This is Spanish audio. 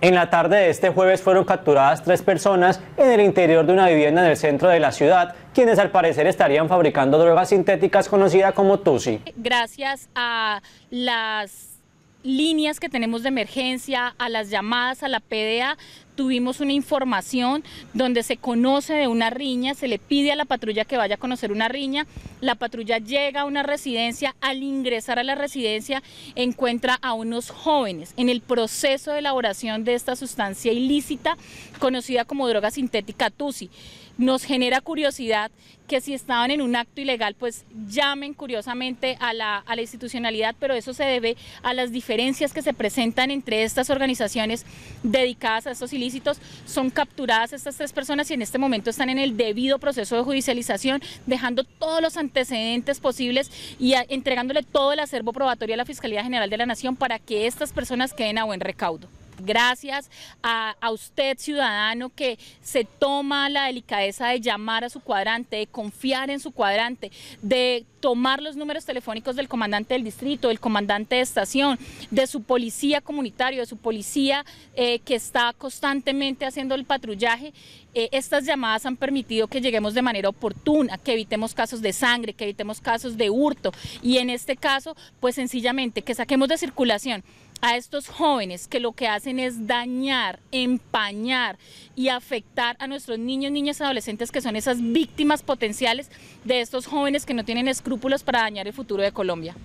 En la tarde de este jueves fueron capturadas tres personas en el interior de una vivienda en el centro de la ciudad, quienes al parecer estarían fabricando drogas sintéticas conocidas como TUSI. Gracias a las líneas que tenemos de emergencia, a las llamadas, a la PDA, tuvimos una información donde se conoce de una riña, se le pide a la patrulla que vaya a conocer una riña, la patrulla llega a una residencia, al ingresar a la residencia encuentra a unos jóvenes en el proceso de elaboración de esta sustancia ilícita conocida como droga sintética TUSI. Nos genera curiosidad que si estaban en un acto ilegal, pues llamen curiosamente a la, a la institucionalidad, pero eso se debe a las diferencias que se presentan entre estas organizaciones dedicadas a estos ilícitos son capturadas estas tres personas y en este momento están en el debido proceso de judicialización, dejando todos los antecedentes posibles y entregándole todo el acervo probatorio a la Fiscalía General de la Nación para que estas personas queden a buen recaudo. Gracias a, usted, ciudadano, que se toma la delicadeza de llamar a su cuadrante, de confiar en su cuadrante, de tomar los números telefónicos del comandante del distrito, del comandante de estación, de su policía comunitario, de su policía eh, que está constantemente haciendo el patrullaje. Eh, estas llamadas han permitido que lleguemos de manera oportuna, que evitemos casos de sangre, que evitemos casos de hurto y en este caso, pues sencillamente que saquemos de circulación a estos jóvenes que lo que hacen es dañar, empañar y afectar a nuestros niños, niñas, adolescentes que son esas víctimas potenciales de estos jóvenes que no tienen escrúpulos para dañar el futuro de Colombia.